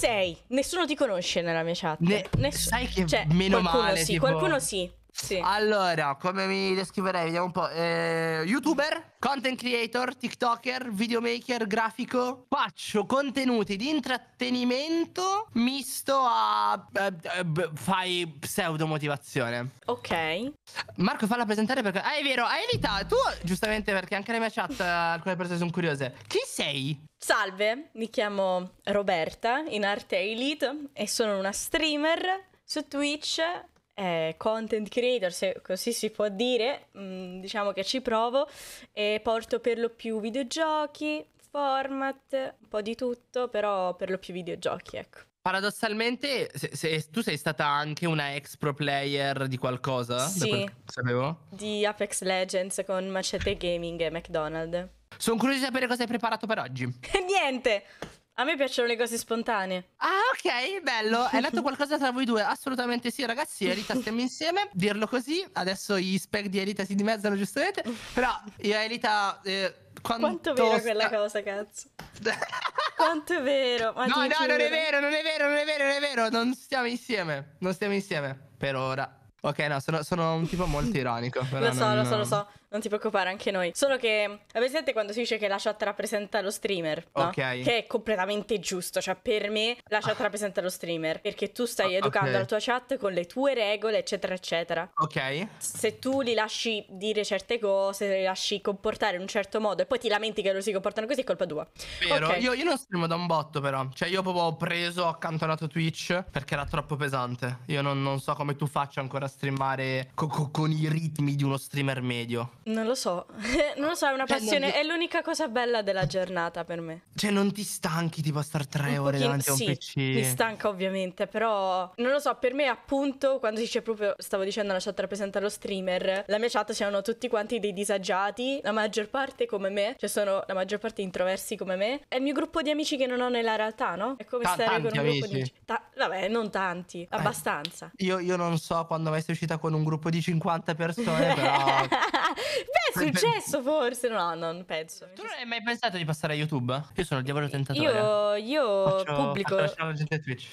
sei? Nessuno ti conosce nella mia chat. Ne- Nessuno. Sai che cioè, meno qualcuno male. Sì, tipo... Qualcuno sì. Sì. Allora, come mi descriverei? Vediamo un po'. Eh, Youtuber, content creator, TikToker, videomaker, grafico. Faccio contenuti di intrattenimento misto a. Eh, eh, fai pseudo motivazione. Ok. Marco, falla presentare perché. Ah, è vero, hai evitato. Tu, giustamente, perché anche nella mia chat eh, alcune persone sono curiose. Chi sei? Salve, mi chiamo Roberta, in arte Elite, e sono una streamer su Twitch eh, content creator, se così si può dire, mh, mm, diciamo che ci provo e porto per lo più videogiochi, format, un po' di tutto, però per lo più videogiochi, ecco. Paradossalmente, se, se, tu sei stata anche una ex pro player di qualcosa? Sì, sapevo. Di Apex Legends con Macete Gaming e McDonald's. Sono curioso di sapere cosa hai preparato per oggi. Niente! A me piacciono le cose spontanee. Ah, ok, bello. È nato qualcosa tra voi due? Assolutamente sì, ragazzi. Elita, stiamo insieme. Dirlo così. Adesso gli spec di Elita si dimezzano, giustamente. Però io e Elita. Eh, quanto... Quanto è vera quella cosa, cazzo. quanto è vero. Ma no, no, giuro. non è vero, non è vero, non è vero, non è vero. Non stiamo insieme. Non stiamo insieme. Per ora. Ok, no, sono, sono un tipo molto ironico. lo so, non... lo so, lo so non ti preoccupare, anche noi. Solo che avete sentito quando si dice che la chat rappresenta lo streamer? No? Ok. Che è completamente giusto. Cioè, per me la chat ah. rappresenta lo streamer. Perché tu stai ah, educando okay. la tua chat con le tue regole, eccetera, eccetera. Ok. Se tu li lasci dire certe cose, li lasci comportare in un certo modo e poi ti lamenti che loro si comportano così, è colpa tua. Vero, okay. io, io non streamo da un botto, però. Cioè, io proprio ho preso, ho accantonato Twitch perché era troppo pesante. Io non, non so come tu faccia ancora a streamare co- co- con i ritmi di uno streamer medio. Non lo so, non lo so, è una cioè, passione, non... è l'unica cosa bella della giornata per me. Cioè non ti stanchi tipo a stare tre un ore pochino, davanti a un PC? Sì, mi stanca ovviamente, però non lo so, per me appunto quando si dice proprio, stavo dicendo la chat rappresenta lo streamer, la mia chat siano tutti quanti dei disagiati, la maggior parte come me, cioè sono la maggior parte introversi come me, è il mio gruppo di amici che non ho nella realtà, no? È come T- stare con un amici. gruppo di... Ta- vabbè, non tanti, eh. abbastanza. Io, io non so quando mai sei uscita con un gruppo di 50 persone, però... Beh, è successo forse. No, non penso. Tu non hai mai pensato di passare a YouTube? Io sono il diavolo tentatore. Io, eh. io Faccio, pubblico,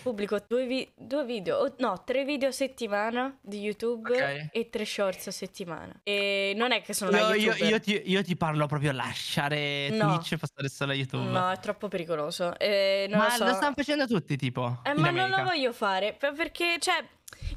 pubblico due, vi- due video, oh, no, tre video a settimana di YouTube okay. e tre shorts a settimana. E non è che sono no, una Io, io, ti, io ti parlo proprio lasciare no. Twitch e passare solo a YouTube. No, è troppo pericoloso. Eh, ma lo, so. lo stanno facendo tutti, tipo. Eh, ma America. non lo voglio fare perché, cioè,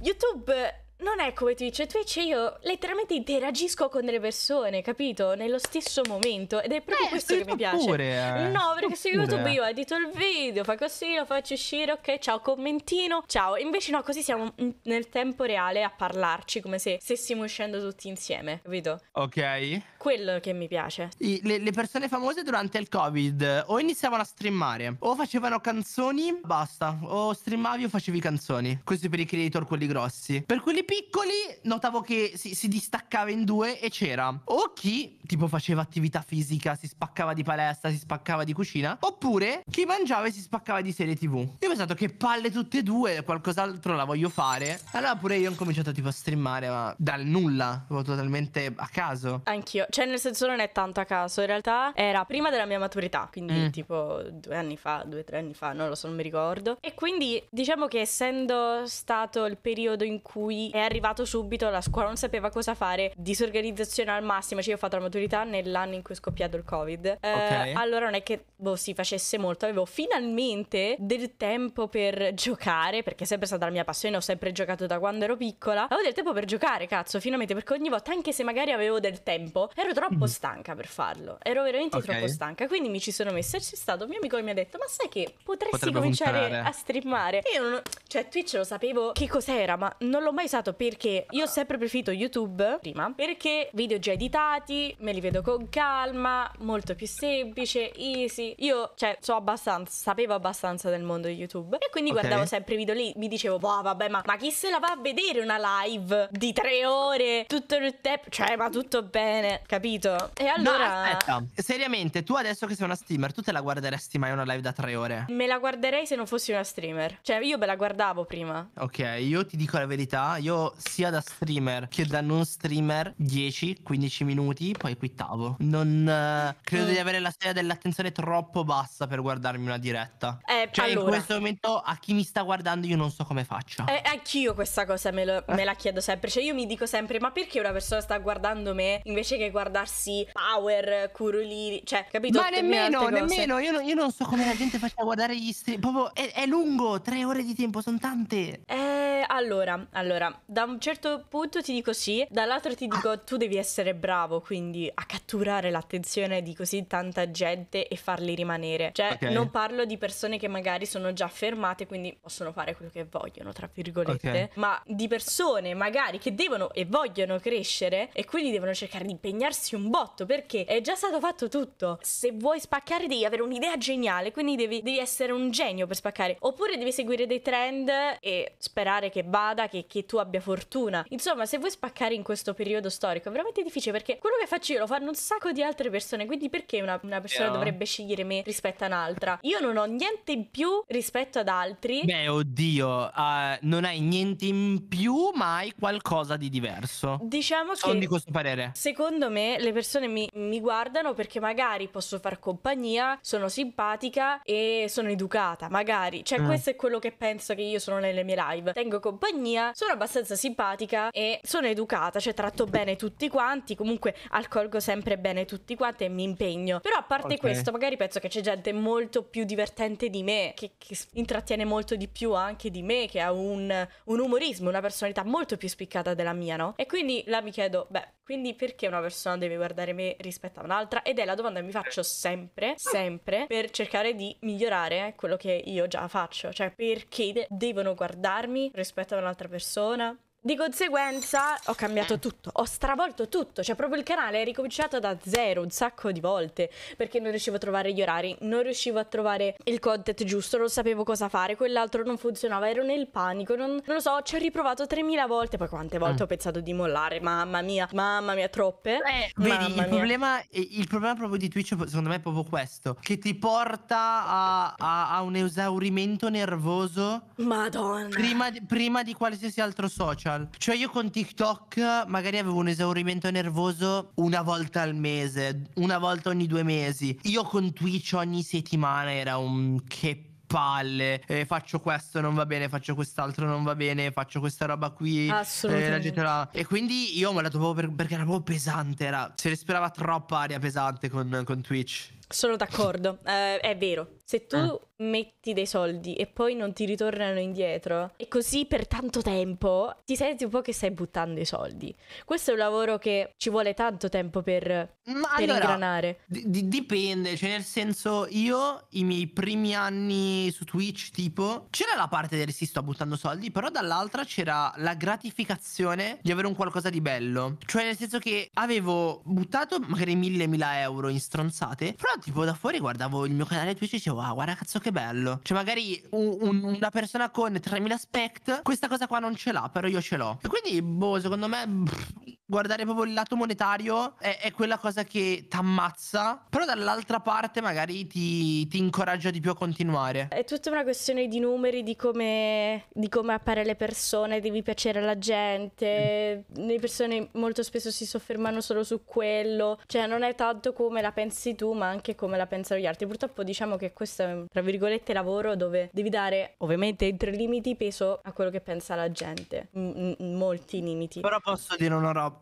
YouTube non è come Twitch, Twitch io letteralmente interagisco con delle persone, capito? Nello stesso momento ed è proprio eh, questo che mi piace. Pure, eh, no, perché su YouTube io edito il video, fa così, lo faccio uscire, ok, ciao, commentino, ciao. Invece no, così siamo nel tempo reale a parlarci come se stessimo uscendo tutti insieme, capito? Ok quello che mi piace. I- le, le persone famose durante il Covid o iniziavano a streamare o facevano canzoni, basta, o streamavi o facevi canzoni. Questo per i creator, quelli grossi. Per quelli piccoli notavo che si, si distaccava in due e c'era o chi tipo faceva attività fisica, si spaccava di palestra, si spaccava di cucina, oppure chi mangiava e si spaccava di serie tv. Io ho pensato che palle tutte e due, qualcos'altro la voglio fare. Allora pure io ho cominciato tipo a streamare, ma dal nulla, totalmente a caso. Anch'io, cioè, nel senso, non è tanto a caso. In realtà era prima della mia maturità, quindi mm. tipo due anni fa, due o tre anni fa, non lo so, non mi ricordo. E quindi diciamo che essendo stato il periodo in cui è arrivato subito, la scuola non sapeva cosa fare, disorganizzazione al massimo. Cioè, io ho fatto la maturità nell'anno in cui è scoppiato il COVID. Eh, Allora non è che boh, si facesse molto. Avevo finalmente del tempo per giocare, perché è sempre stata la mia passione, ho sempre giocato da quando ero piccola. Avevo del tempo per giocare, cazzo, finalmente, perché ogni volta, anche se magari avevo del tempo, Ero troppo mm. stanca per farlo, ero veramente okay. troppo stanca, quindi mi ci sono messa e c'è stato un mio amico che mi ha detto, ma sai che potresti Potrebbe cominciare puntare. a streamare? Io non, cioè Twitch lo sapevo che cos'era, ma non l'ho mai usato perché io ho sempre preferito YouTube prima, perché video già editati, me li vedo con calma, molto più semplice, easy. Io, cioè, so abbastanza, sapevo abbastanza del mondo di YouTube e quindi okay. guardavo sempre video lì, mi dicevo, boh, vabbè, ma, ma chi se la va a vedere una live di tre ore, tutto il tempo, cioè, ma tutto bene capito? E allora... Ma aspetta, seriamente, tu adesso che sei una streamer, tu te la guarderesti mai una live da tre ore? Me la guarderei se non fossi una streamer. Cioè, io me la guardavo prima. Ok, io ti dico la verità, io sia da streamer che da non streamer, 10-15 minuti, poi quittavo. Non eh, credo mm. di avere la soglia dell'attenzione troppo bassa per guardarmi una diretta. Eh, cioè, allora. in questo momento a chi mi sta guardando io non so come faccia. Eh, anch'io questa cosa me, lo, me la chiedo sempre. Cioè, io mi dico sempre, ma perché una persona sta guardando me invece che guardando guardarsi Power, Curulini, cioè, capito? Ma nemmeno, nemmeno, io non, io non, so come la gente faccia a guardare gli stream, proprio è, è lungo, tre ore di tempo, sono tante. Eh allora, allora, da un certo punto ti dico sì, dall'altro ti dico tu devi essere bravo, quindi a catturare l'attenzione di così tanta gente e farli rimanere. Cioè, okay. non parlo di persone che magari sono già fermate, quindi possono fare quello che vogliono, tra virgolette, okay. ma di persone magari che devono e vogliono crescere e quindi devono cercare di impegnarsi un botto perché è già stato fatto tutto. Se vuoi spaccare devi avere un'idea geniale, quindi devi, devi essere un genio per spaccare, oppure devi seguire dei trend e sperare che che vada, che, che, tu abbia fortuna. Insomma, se vuoi spaccare in questo periodo storico è veramente difficile perché quello che faccio io lo fanno un sacco di altre persone, quindi perché una, una persona yeah. dovrebbe scegliere me rispetto a un'altra? Io non ho niente in più rispetto ad altri. Beh, oddio, uh, non hai niente in più, ma hai qualcosa di diverso. Diciamo che... di questo parere. Secondo me le persone mi, mi guardano perché magari posso far compagnia, sono simpatica e sono educata, magari. Cioè, mm. questo è quello che penso che io sono nelle mie live. Tengo compagnia compagnia, sono abbastanza simpatica e sono educata, cioè tratto bene tutti quanti, comunque accolgo sempre bene tutti quanti e mi impegno. Però a parte okay. questo, magari penso che c'è gente molto più divertente di me, che, che intrattiene molto di più anche di me, che ha un, un umorismo, una personalità molto più spiccata della mia, no? E quindi là mi chiedo, beh, quindi perché una persona deve guardare me rispetto a un'altra? Ed è la domanda che mi faccio sempre, sempre, per cercare di migliorare quello che io già faccio. Cioè, perché de- devono guardarmi rispetto a un'altra persona? Di conseguenza ho cambiato eh. tutto, ho stravolto tutto, cioè proprio il canale è ricominciato da zero un sacco di volte perché non riuscivo a trovare gli orari, non riuscivo a trovare il content giusto, non sapevo cosa fare, quell'altro non funzionava, ero nel panico, non, non lo so, ci ho riprovato 3000 volte, poi quante mm. volte mm. ho pensato di mollare, mamma mia, mamma mia, troppe. Eh, vedi, il, Problema, il problema, proprio di Twitch secondo me è proprio questo, che ti porta a, a, a un esaurimento nervoso Madonna. Prima, prima di qualsiasi altro social social. Cioè io con TikTok magari avevo un esaurimento nervoso una volta al mese, una volta ogni due mesi. Io con Twitch ogni settimana era un che palle, eh, faccio questo non va bene, faccio quest'altro non va bene, faccio questa roba qui, eh, E quindi io me la dovevo per, perché era proprio pesante, era, si respirava troppa aria pesante con, con Twitch. Sono d'accordo, eh, è vero. Se tu ah. metti dei soldi e poi non ti ritornano indietro e così per tanto tempo ti senti un po' che stai buttando i soldi. Questo è un lavoro che ci vuole tanto tempo per, Ma per allora, ingranare. D- dipende, cioè nel senso io i miei primi anni su Twitch tipo c'era la parte del si sto buttando soldi, però dall'altra c'era la gratificazione di avere un qualcosa di bello. Cioè nel senso che avevo buttato magari mille, mila euro in stronzate, però tipo da fuori guardavo il mio canale Twitch e dicevo, wow, ah, guarda cazzo che bello. Cioè, magari un, un, una persona con 3000 spect, questa cosa qua non ce l'ha, però io ce l'ho. E quindi, boh, secondo me... Pff, guardare proprio il lato monetario è, è quella cosa che ti ammazza, però dall'altra parte magari ti, ti, incoraggia di più a continuare. È tutta una questione di numeri, di come, di come appare le persone, devi piacere alla gente, mm. le persone molto spesso si soffermano solo su quello, cioè non è tanto come la pensi tu ma anche come la pensano gli altri. Purtroppo diciamo che questo è un, tra virgolette, lavoro dove devi dare ovviamente entro i limiti peso a quello che pensa la gente, M- molti limiti. Però posso dire una roba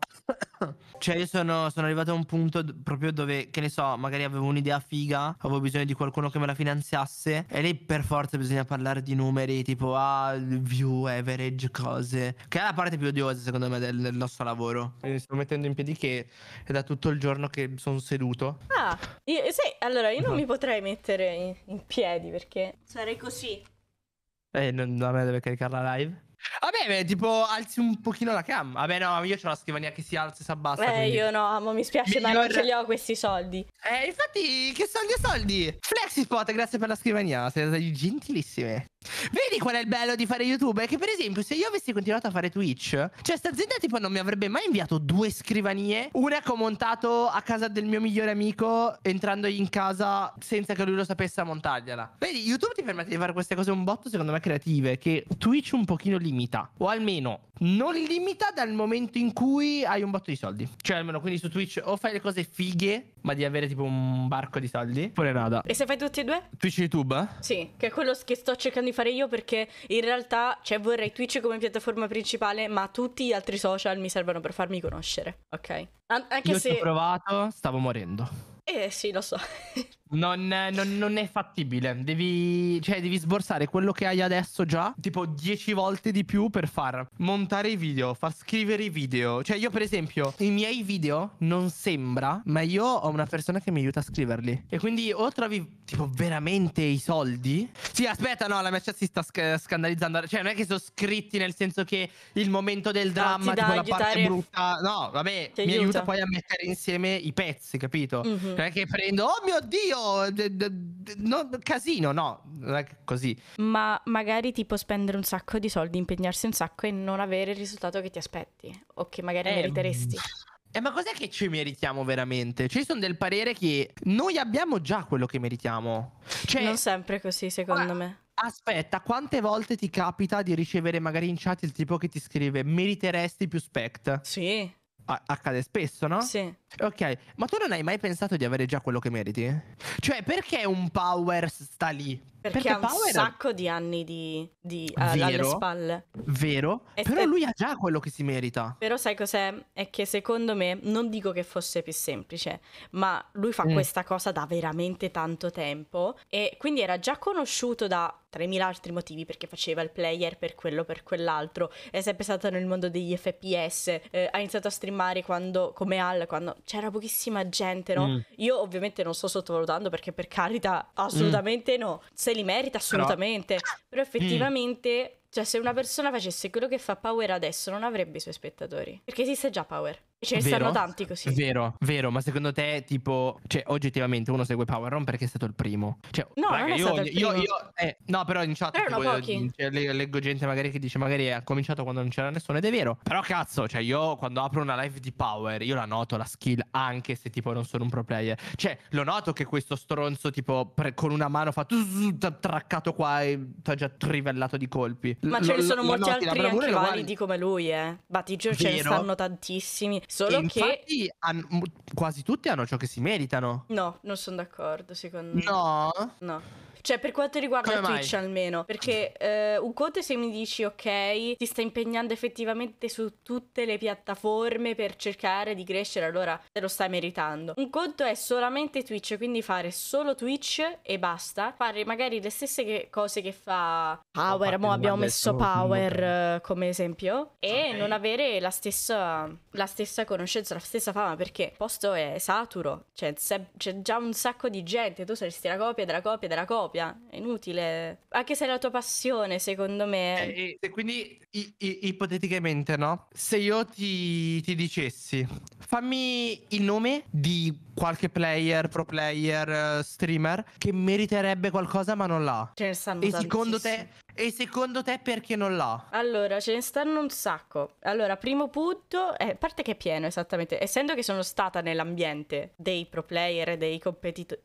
cioè, io sono, sono, arrivato a un punto proprio dove, che ne so, magari avevo un'idea figa, avevo bisogno di qualcuno che me la finanziasse. E lì per forza bisogna parlare di numeri, tipo ah, view, average, cose. Che è la parte più odiosa, secondo me, del, del nostro lavoro. Mi sto mettendo in piedi che è da tutto il giorno che sono seduto. Ah, io, sì, allora io non mi potrei mettere in, in piedi perché sarei così. Eh, non, a me deve caricare la live. Vabbè, beh, tipo alzi un pochino la cam. Vabbè, no, io ho la scrivania che si alza e si abbassa. Eh, quindi. io no, ma mi spiace, Miglior... ma non ce li ho questi soldi. Eh, infatti, che soldi e soldi? Flexi spot, grazie per la scrivania, siete gentilissime. Vedi qual è il bello di fare YouTube? È che, per esempio, se io avessi continuato a fare Twitch, cioè, sta azienda tipo non mi avrebbe mai inviato due scrivanie. Una che ho montato a casa del mio migliore amico, entrandogli in casa senza che lui lo sapesse a montargliela. Vedi, YouTube ti permette di fare queste cose un botto, secondo me, creative, che Twitch un pochino limita. O almeno non limita dal momento in cui hai un botto di soldi. Cioè, almeno quindi su Twitch o fai le cose fighe, ma di avere tipo un barco di soldi, Pure nada. E se fai tutti e due? Twitch e YouTube? Sì, che è quello che sto cercando di fare io perché in realtà cioè, vorrei Twitch come piattaforma principale, ma tutti gli altri social mi servono per farmi conoscere, ok? An- anche io se... ho provato, stavo morendo. Eh sì, lo so. Non, non, non, è fattibile. Devi, cioè, devi sborsare quello che hai adesso già, tipo 10 volte di più per far montare i video, far scrivere i video. Cioè, io, per esempio, i miei video non sembra, ma io ho una persona che mi aiuta a scriverli. E quindi o trovi, tipo, veramente i soldi. Sì, aspetta, no, la mia chat si sta sc- scandalizzando. Cioè, non è che sono scritti nel senso che il momento del dramma, ah, tipo, la parte brutta. No, vabbè, Ti mi aiuta. aiuta. poi a mettere insieme i pezzi, capito? Mm-hmm. Non è che prendo, oh mio dio! capito? D- d- no, casino, no, così. Ma magari tipo spendere un sacco di soldi, impegnarsi un sacco e non avere il risultato che ti aspetti o che magari eh, meriteresti. Eh, ma cos'è che ci meritiamo veramente? Ci sono del parere che noi abbiamo già quello che meritiamo. Cioè, non sempre così, secondo ah, me. Aspetta, quante volte ti capita di ricevere magari in chat il tipo che ti scrive meriteresti più spect? Sì. A- accade spesso, no? Sì. Ok, ma tu non hai mai pensato di avere già quello che meriti? Cioè, perché un power sta lì? Perché, perché ha un sacco di anni di, di uh, alle spalle. Vero? E però se... lui ha già quello che si merita. Però sai cos'è? È che secondo me, non dico che fosse più semplice, ma lui fa mm. questa cosa da veramente tanto tempo e quindi era già conosciuto da 3.000 altri motivi perché faceva il player per quello, per quell'altro. È sempre stato nel mondo degli FPS, eh, ha iniziato a streamare quando, come Al, quando c'era pochissima gente, no? Mm. Io ovviamente non sto sottovalutando perché per carità, mm. assolutamente mm. no, se li merita assolutamente, però, però effettivamente cioè, se una persona facesse quello che fa Power adesso, non avrebbe i suoi spettatori. Perché esiste già Power. E ce ne vero, stanno tanti così. Vero, vero, ma secondo te, tipo, cioè, oggettivamente uno segue Power Run perché è stato il primo. Cioè, no, raga, non è io, stato io, il primo. Io, io, eh, no, però in chat però tipo, cioè, leggo gente magari che dice magari ha cominciato quando non c'era nessuno ed è vero. Però cazzo, cioè, io quando apro una live di Power, io la noto la skill anche se tipo non sono un pro player. Cioè, lo noto che questo stronzo tipo pre- con una mano fa traccato qua e t'ha già trivellato di colpi. Ma ce ne sono molti altri anche validi come lui, eh. Batigio ce ne stanno tantissimi. Solo che. quasi tutti hanno ciò che si meritano. No, non sono d'accordo, secondo me. No. No. Cioè, per quanto riguarda Come Twitch mai? almeno, perché eh, un conto se mi dici, ok, ti stai impegnando effettivamente su tutte le piattaforme per cercare di crescere, allora te lo stai meritando. Un conto è solamente Twitch, quindi fare solo Twitch e basta. Fare magari le stesse che cose che fa Power, ah, mo abbiamo messo stesso power eh, come esempio e okay. non avere la stessa, la stessa, conoscenza, la stessa fama perché il posto è saturo, cioè se, c'è già un sacco di gente, tu saresti la copia della copia della copia, è inutile, anche se è la tua passione secondo me. Eh, e, e quindi i, i, ipoteticamente no? Se io ti, ti dicessi fammi il nome di qualche player, pro player, eh, streamer che meriterebbe qualcosa ma non l'ha. Ce ne stanno e secondo te e secondo te perché non l'ha? Allora, ce ne stanno un sacco. Allora, primo punto, eh, parte che è pieno esattamente, essendo che sono stata nell'ambiente dei pro player, dei competitive,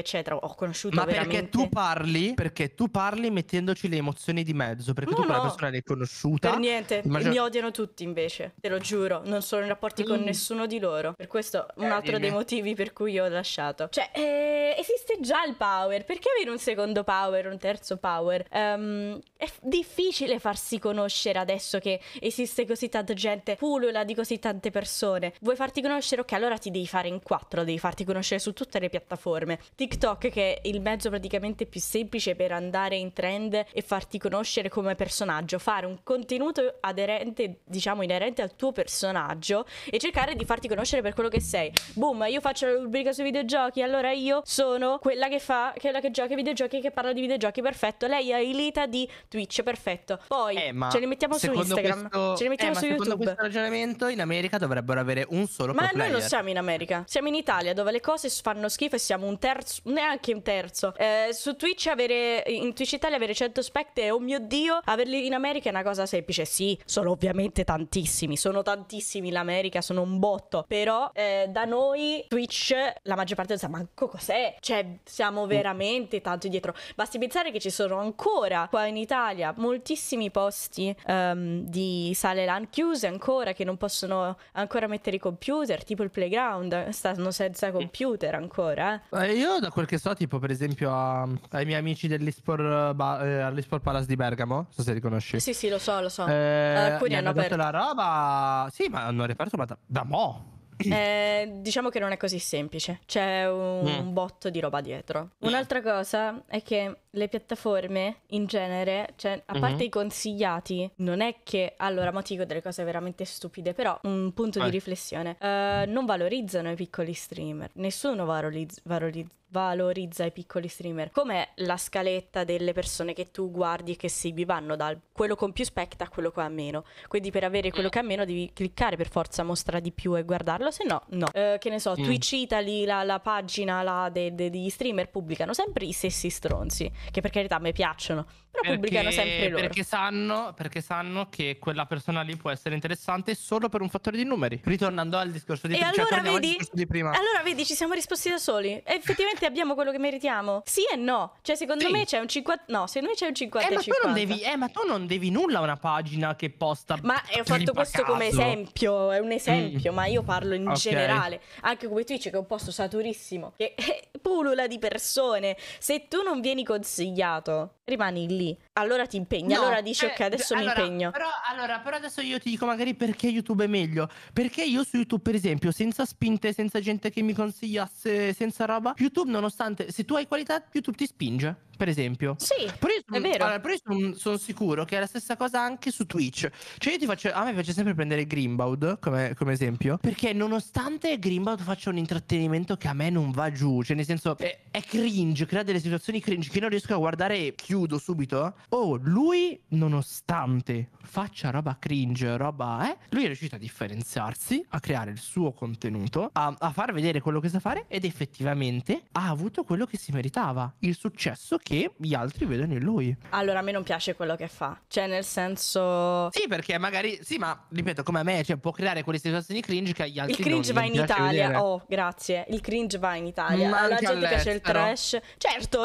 eccetera, ho conosciuto Ma veramente... perché tu parli? Perché tu parli mettendoci le emozioni di mezzo, perché no, tu no. quella persona l'hai conosciuta. Per niente, maggior... mi odiano tutti invece, te lo giuro, non sono in rapporti mm. con nessuno di loro. Per questo eh, un altro dimmi. dei motivi motivi per cui io ho lasciato. Cioè, eh, esiste già il power, perché avere un secondo power, un terzo power? Um, è f- difficile farsi conoscere adesso che esiste così tanta gente, pulula di così tante persone. Vuoi farti conoscere? Ok, allora ti devi fare in quattro, devi farti conoscere su tutte le piattaforme. TikTok, che è il mezzo praticamente più semplice per andare in trend e farti conoscere come personaggio, fare un contenuto aderente, diciamo inerente al tuo personaggio e cercare di farti conoscere per quello che sei. Boom, io faccio faccio la rubrica sui videogiochi, allora io sono quella che fa, quella che gioca i videogiochi, che parla di videogiochi, perfetto. Lei è Ilita di Twitch, perfetto. Poi eh, ce li mettiamo su Instagram, questo... ce li mettiamo eh, su YouTube. Secondo questo ragionamento in America dovrebbero avere un solo Ma noi non siamo in America, siamo in Italia dove le cose fanno schifo e siamo un terzo, neanche un terzo. Eh, su Twitch avere, in Twitch Italia avere 100 specte, oh mio Dio, averli in America è una cosa semplice. Sì, sono ovviamente tantissimi, sono tantissimi in America, sono un botto, però eh, da noi Twitch Twitch la maggior parte non sa manco cos'è. Cioè, siamo mm. veramente tanto dietro. Basti pensare che ci sono ancora qua in Italia moltissimi posti um, di sale LAN chiuse ancora che non possono ancora mettere i computer, tipo il playground, stanno senza mm. computer ancora. Eh, io da quel che so, tipo per esempio a, ai miei amici dell'Esport, uh, eh, Palace di Bergamo, so se riconosci. Sì, sì, lo so, lo so. Eh, Alcuni hanno aperto la roba. Sì, ma hanno riaperto ma da, da mo'. eh, diciamo che non è così semplice, c'è un, mm. un botto di roba dietro. Mm. Un'altra cosa è che le piattaforme in genere, cioè, a mhm. parte mm-hmm. i consigliati, non è che allora mo ti dico delle cose veramente stupide, però un punto eh. di riflessione. Uh, non valorizzano i piccoli streamer, nessuno valorizza, valorizza valorizza i piccoli streamer. Com'è la scaletta delle persone che tu guardi e che segui vanno da quello con più spect a quello che ha meno. Quindi per avere quello mm. che ha meno devi cliccare per forza mostra di più e guardarlo, se no no. Eh, che ne so, mm. Twitch Italy, la, la pagina la de, de, degli streamer pubblicano sempre i stessi stronzi che per carità mi piacciono, però perché, pubblicano sempre loro. Perché sanno, perché sanno che quella persona lì può essere interessante solo per un fattore di numeri. Ritornando al discorso di, e prima, cioè, allora cioè, vedi, al di prima. Allora vedi, ci siamo risposti da soli. E effettivamente abbiamo quello che meritiamo. Sì e no. Cioè secondo sì. me c'è un 50... No, secondo me c'è un 50 eh, ma 50. Tu non devi, eh, ma tu non devi nulla a una pagina che posta... Ma ho fatto questo come esempio, è un esempio, mm. ma io parlo in okay. generale. Anche come tu dici che è un posto saturissimo, che pulula di persone. Se tu non vieni con consigliato rimani lì. Allora ti impegni, no, allora dici eh, ok, adesso allora, mi impegno. Però, allora, però adesso io ti dico magari perché YouTube è meglio. Perché io su YouTube, per esempio, senza spinte, senza gente che mi consigliasse, senza roba, YouTube nonostante, se tu hai qualità, YouTube ti spinge, per esempio. Sì, però io è vero. Allora, però io sono, sono, sicuro che è la stessa cosa anche su Twitch. Cioè io ti faccio, a me piace sempre prendere Grimbaud come, come esempio, perché nonostante Grimbaud faccia un intrattenimento che a me non va giù, cioè nel senso è, è cringe, crea delle situazioni cringe che non riesco a guardare chiuso chiudo subito. Eh. Oh, lui, nonostante faccia roba cringe, roba eh, lui è riuscito a differenziarsi, a creare il suo contenuto, a, a far vedere quello che sa fare ed effettivamente ha avuto quello che si meritava, il successo che gli altri vedono in lui. Allora, a me non piace quello che fa, cioè nel senso... Sì, perché magari, sì, ma ripeto, come a me, cioè può creare quelle situazioni cringe che agli altri... Il cringe non, va in Italia, vedere. oh, grazie, il cringe va in Italia, ma alla gente all'estero. piace il trash, certo,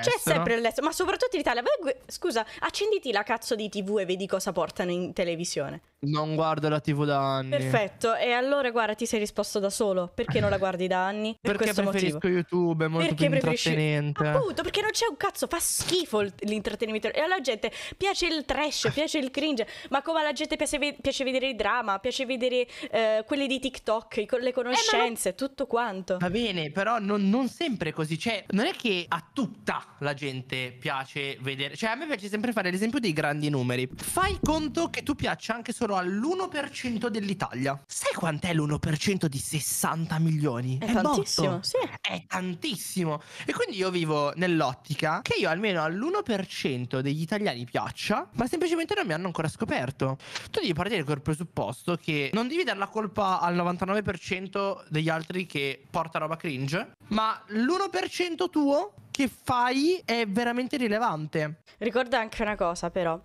c'è sempre all'estero, ma soprattutto attività lavorative. Scusa, accenditi la cazzo di TV e vedi cosa portano in televisione. Non guardo la TV da anni. Perfetto, e allora guarda, ti sei risposto da solo. Perché non la guardi da anni? Per perché preferisco motivo. YouTube, è molto perché più preferisci... intrattenente. Appunto, perché non c'è un cazzo, fa schifo l'intrattenimento. E alla gente piace il trash, piace il cringe, ma come alla gente piace, piace vedere il drama, piace vedere eh, quelli di TikTok, le eh, conoscenze, eh, non... tutto quanto. Va bene, però non, non sempre così. Cioè, non è che a tutta la gente piace piace vedere, cioè a me piace sempre fare l'esempio dei grandi numeri. Fai conto che tu piaccia anche solo all'1% dell'Italia. Sai quant'è l'1% di 60 milioni? È, è tantissimo, botto. sì. È tantissimo. E quindi io vivo nell'ottica che io almeno all'1% degli italiani piaccia, ma semplicemente non mi hanno ancora scoperto. Tu devi partire col presupposto che non devi dare la colpa al 99% degli altri che porta roba cringe, ma l'1% tuo che fai è veramente rilevante. Ricorda anche una cosa, però,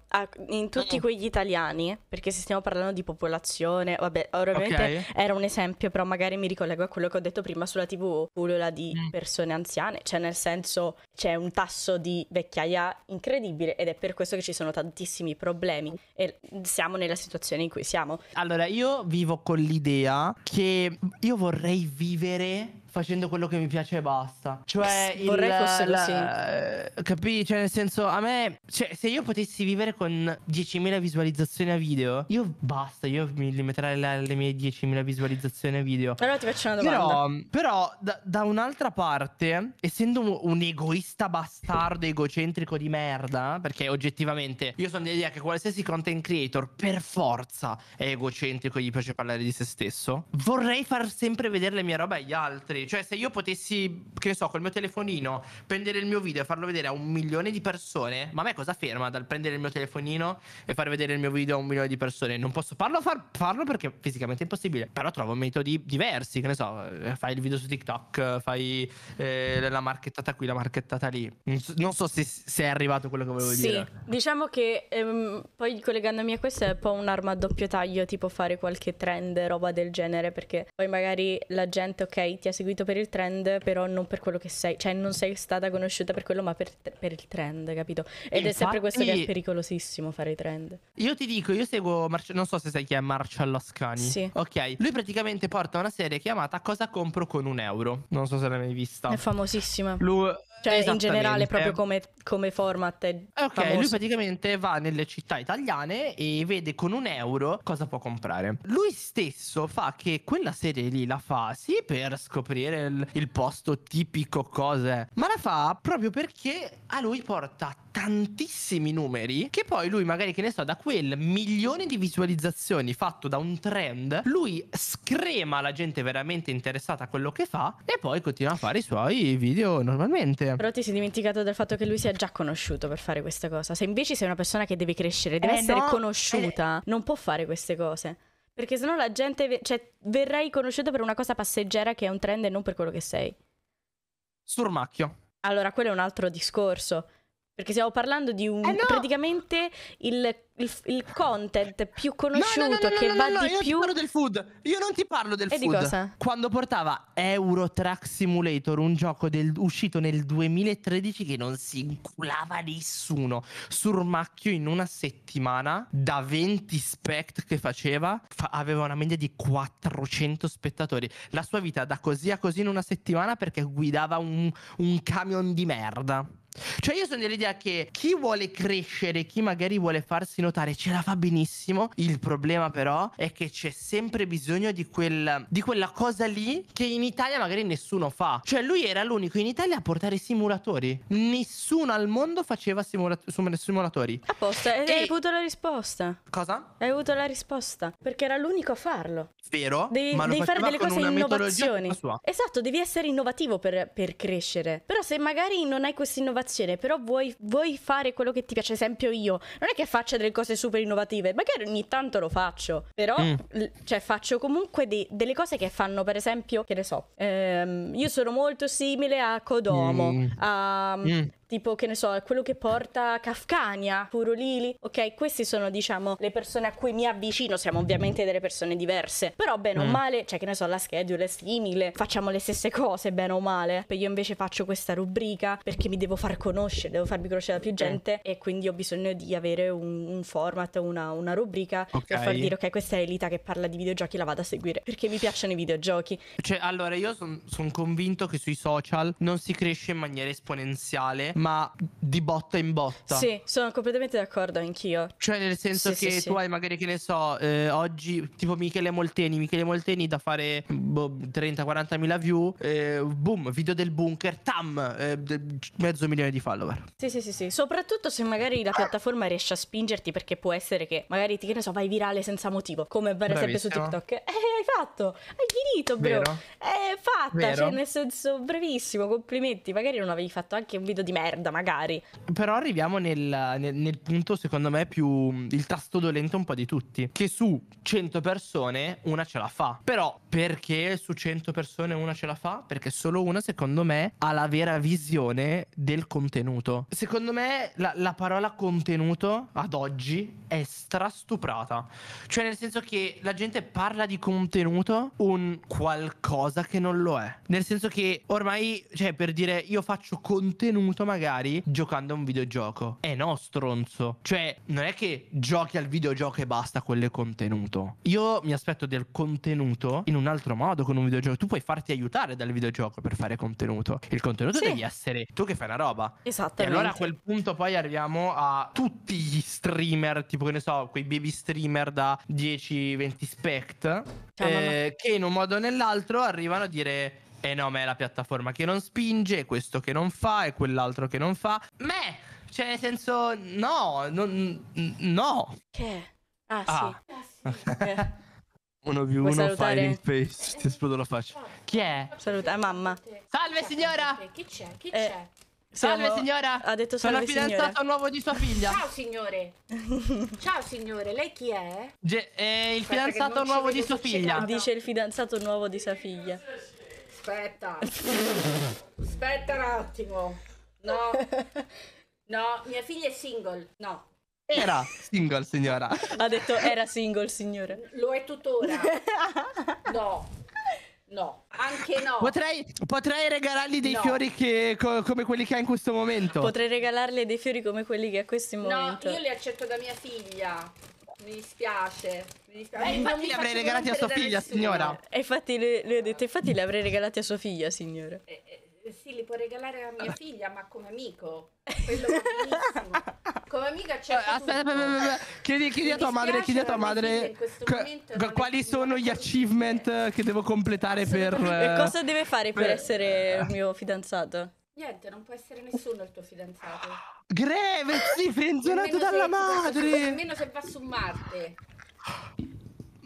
in tutti mm. quegli italiani, perché se stiamo parlando di popolazione, vabbè, ovviamente okay. era un esempio, però magari mi ricollego a quello che ho detto prima sulla TV, culola di mm. persone anziane, cioè nel senso c'è un tasso di vecchiaia incredibile ed è per questo che ci sono tantissimi problemi e siamo nella situazione in cui siamo. Allora, io vivo con l'idea che io vorrei vivere facendo quello che mi piace e basta. Cioè, S- vorrei il, fosse così. La, eh, capì? Cioè, nel senso, a me, cioè, se io potessi vivere con 10.000 visualizzazioni a video, io basta, io mi limiterei alle mie 10.000 visualizzazioni a video. Allora ti faccio una domanda. Però, però da, da, un'altra parte, essendo un, un, egoista bastardo, egocentrico di merda, perché oggettivamente io sono dell'idea che qualsiasi content creator per forza è egocentrico e gli piace parlare di se stesso, vorrei far sempre vedere le mie robe agli altri. Cioè, se io potessi, che ne so, col mio telefonino prendere il mio video e farlo vedere a un milione di persone, ma a me cosa ferma dal prendere il mio telefonino e far vedere il mio video a un milione di persone? Non posso farlo, far, farlo perché fisicamente è impossibile. Però trovo metodi diversi, che ne so, eh, fai il video su TikTok, fai eh, la marchettata qui, la marchettata lì. Non so se, se è arrivato quello che volevo sì, dire. Sì, diciamo che ehm, poi collegandomi a questo è un po' un'arma a doppio taglio, tipo fare qualche trend, roba del genere, perché poi magari la gente, ok, ti ha seguito seguito per il trend, però non per quello che sei, cioè non sei stata conosciuta per quello, ma per, per il trend, capito? Ed Infatti, è sempre questo che è pericolosissimo fare i trend. Io ti dico, io seguo, Marce- non so se sai chi è Marcello Ascani. Sì. Ok, lui praticamente porta una serie chiamata Cosa compro con un euro. Non so se l'hai mai vista. È famosissima. Lui, cioè, in generale, proprio come, come format. ok, famoso. lui praticamente va nelle città italiane e vede con un euro cosa può comprare. Lui stesso fa che quella serie lì la fa sì per scoprire il, il posto tipico, cose, ma la fa proprio perché a lui porta tantissimi numeri che poi lui magari che ne so da quel milione di visualizzazioni fatto da un trend lui screma la gente veramente interessata a quello che fa e poi continua a fare i suoi video normalmente però ti sei dimenticato del fatto che lui sia già conosciuto per fare questa cosa se invece sei una persona che deve crescere deve eh essere no, conosciuta eh... non può fare queste cose perché sennò la gente cioè, verrai conosciuta per una cosa passeggera che è un trend e non per quello che sei surmacchio allora quello è un altro discorso perché stiamo parlando di un, eh no! praticamente il, il, il, content più conosciuto no, no, che va di io più. Io non ti parlo del food. Io non ti parlo del e food. Di cosa? Quando portava Euro Truck Simulator, un gioco del, uscito nel 2013 che non si inculava nessuno. macchio in una settimana da 20 spec che faceva, fa, aveva una media di 400 spettatori. La sua vita da così a così in una settimana perché guidava un, un camion di merda. Cioè io sono dell'idea che chi vuole crescere, chi magari vuole farsi notare, ce la fa benissimo. Il problema però è che c'è sempre bisogno di, quel, di quella cosa lì che in Italia magari nessuno fa. Cioè lui era l'unico in Italia a portare simulatori. Nessuno al mondo faceva simula- simulatori. Apposta, e... hai avuto la risposta. Cosa? Hai avuto la risposta. Perché era l'unico a farlo. Vero? Devi, ma devi fare delle cose innovazioni. Esatto, devi essere innovativo per, per crescere. Però se magari non hai questa innovazione innovazione, però vuoi, vuoi fare quello che ti piace, esempio io, non è che faccia delle cose super innovative, magari ogni tanto lo faccio, però mm. l- cioè, faccio comunque de- delle cose che fanno, per esempio, che ne so, ehm, io sono molto simile a Kodomo, mm. a... Mm. mm tipo che ne so, quello che porta Kafkania, Puro Lili, ok? queste sono diciamo le persone a cui mi avvicino, siamo ovviamente delle persone diverse, però bene o mm. male, cioè che ne so, la schedule è simile, facciamo le stesse cose, bene o male, io invece faccio questa rubrica perché mi devo far conoscere, devo farmi conoscere da più gente e quindi ho bisogno di avere un, un format, una, una rubrica okay. per far dire ok questa è Elita che parla di videogiochi, la vado a seguire perché mi piacciono i videogiochi. Cioè allora io sono son convinto che sui social non si cresce in maniera esponenziale, ma di botta in botta. Sì, sono completamente d'accordo anch'io. Cioè, nel senso sì, che sì, tu sì. hai magari, che ne so, eh, oggi tipo Michele Molteni, Michele Molteni da fare boh, 30-40 mila view, eh, boom, video del bunker, tam, eh, mezzo milione di follower. Sì, sì, sì, sì, soprattutto se magari la piattaforma riesce a spingerti perché può essere che magari ti, che ne so, vai virale senza motivo, come per esempio su TikTok. Eh, hai fatto, hai finito, bro. Vero. È eh, fatta, cioè, Vero. cioè nel senso, bravissimo, complimenti, magari non avevi fatto anche un video di me merda magari. Però arriviamo nel, nel, nel punto secondo me più mm, il tasto dolente un po' di tutti, che su 100 persone una ce la fa. Però perché su 100 persone una ce la fa? Perché solo una secondo me ha la vera visione del contenuto. Secondo me la, la parola contenuto ad oggi è strastuprata. Cioè nel senso che la gente parla di contenuto un qualcosa che non lo è. Nel senso che ormai, cioè per dire io faccio contenuto, ma magari giocando a un videogioco. Eh no, stronzo. Cioè, non è che giochi al videogioco e basta quello contenuto. Io mi aspetto del contenuto in un altro modo con un videogioco. Tu puoi farti aiutare dal videogioco per fare contenuto. Il contenuto sì. devi essere tu che fai la roba. Esatto. E allora a quel punto poi arriviamo a tutti gli streamer, tipo che ne so, quei baby streamer da 10-20 spect, eh, che in un modo o nell'altro arrivano a dire e eh no, ma è la piattaforma che non spinge, è questo che non fa, è quell'altro che non fa. Me! Cioè, nel senso, no, non, no. Che? Ah, ah. sì. Ah. Uno più Vuoi uno salutare? fighting space. Ti esplodo la faccia. Chi è? Saluta mamma. Salve signora! Chi c'è? Chi c'è? Eh, salve signora! Ha detto salve Sono fidanzato nuovo di sua figlia. Ciao signore! Ciao signore, lei chi è? Ge eh, il Aspetta fidanzato nuovo di sua figlia. Dice il fidanzato nuovo di sua figlia. Aspetta. Aspetta un attimo. No. No, mia figlia è single. No. Era single, signora. Ha detto era single, signora. Lo è tuttora. No. No, anche no. Potrei, potrei regalargli dei no. fiori che, co, come quelli che ha in questo momento. Potrei regalarle dei fiori come quelli che ha in questo momento. No, io li accetto da mia figlia. Mi dispiace. Eh, infatti li avrei regalati a sua figlia, signora. E eh, eh, infatti le, ho detto, infatti li avrei regalati a sua figlia, signora. Eh, eh, sì, li può regalare a mia figlia, ma come amico. Quello benissimo. come amica c'è eh, aspetta, aspetta, aspetta, chiedi, chiedi a tua madre, chiedi a tua madre in quali sono gli achievement che devo completare per e cosa deve fare per, per essere mio fidanzato? Niente, non può essere nessuno il tuo fidanzato. Greve, sì, pensionato dalla se, madre. Nemmeno se va su Marte.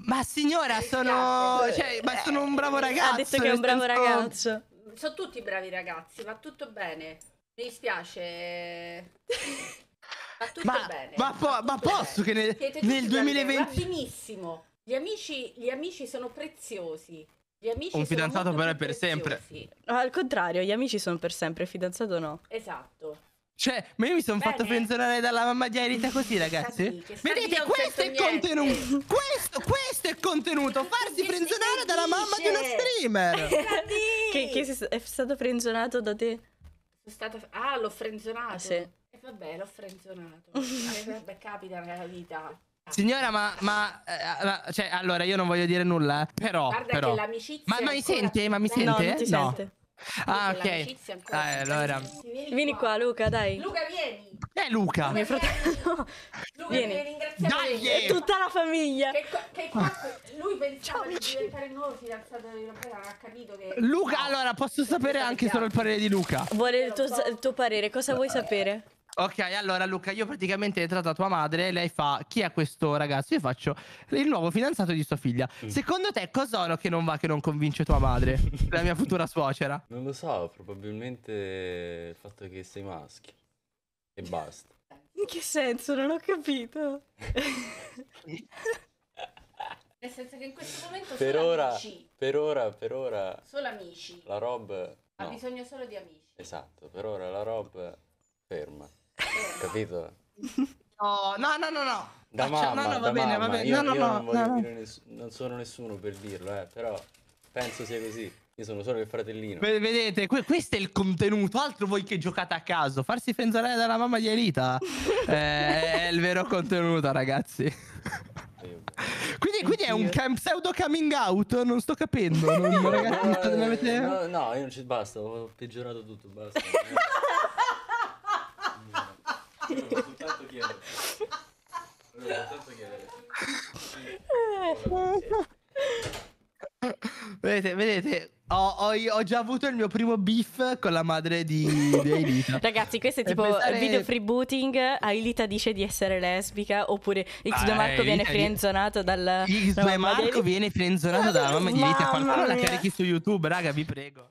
Ma signora, sono, cioè, ma eh, sono un bravo ragazzo. Ha detto che è un bravo ragazzo. Sono tutti bravi ragazzi, va tutto bene. Mi dispiace. Va tutto ma, bene. Ma, po- tutto ma posso bene. che nel, nel 2020... Va benissimo. Gli amici, gli amici sono preziosi. Gli amici un fidanzato però è per preziosi. sempre. al contrario, gli amici sono per sempre, il fidanzato no. Esatto. Cioè, ma io mi sono fatto penzolare dalla mamma di Arita così, ragazzi. Sì, Vedete, questo è il contenuto. Questo, questo, è contenuto. Farsi frenzionare dalla mamma di uno streamer. che, che è stato frenzonato da te? Stato... Ah, l'ho frenzonato. Ah, sì. E eh, vabbè, l'ho frenzonato. eh, vabbè, capita nella vita. Ah. Signora, ma, ma eh, cioè, allora io non voglio dire nulla, eh, però. Guarda però. che l'amicizia. Ma, ma mi sente? Ma mi sente? No, non ti no. sente. Ah, ok. Ah, eh, allora. Vieni, qua. Luca, dai. Luca, vieni. Eh, Luca. Luca mio fratello. Luca, vieni. Dai, e eh. tutta la famiglia. Che, che qua, ah. lui pensava Ciao, di diventare il nuovo fidanzato di Roberta, ha capito che... Luca, allora, posso sapere anche solo il parere di Luca? Vuole il tuo, il tuo parere, cosa vuoi eh. sapere? Ok, allora Luca, io praticamente è tratta tua madre, lei fa chi è questo ragazzo? Io faccio il nuovo fidanzato di sua figlia. Mm. Secondo te cos'oro che non va, che non convince tua madre, la mia futura suocera? Non lo so, probabilmente il fatto che sei maschio. E basta. In che senso? Non ho capito. Nel senso che in questo momento per sono ora, amici. Per ora, per ora. Solo amici. La Rob... No. Ha bisogno solo di amici. Esatto, per ora la Rob ferma capito? No, no, no, no, no. Da ah, mamma, no, no, va bene, mamma. va bene. Io, no, no, io no, non, no. Ness- non sono nessuno per dirlo, eh, però penso sia così. Io sono solo il fratellino. V- vedete, que- questo è il contenuto. Altro voi che giocate a caso. Farsi penzolare dalla mamma di Elita eh, è il vero contenuto, ragazzi. quindi, quindi è un cam- pseudo coming out. Non sto capendo. Non, ragazzi, no, no, no, io non ci basta. Ho peggiorato tutto. Basta. Volevo soltanto chiedere. Volevo soltanto chiedere. Vedete, vedete, ho, ho- ho già avuto il mio primo beef con la madre di, di Aelita. Ragazzi, questo è tipo pensare- video freebooting. Ailita dice di essere lesbica. Oppure X2 Ah, Marco viene Ailita di- friendzonato dal. Il dalla Marco di- viene frenzonato dalla mamma di Aelita. Mamma Qualcuno la carichi su YouTube, raga, vi prego.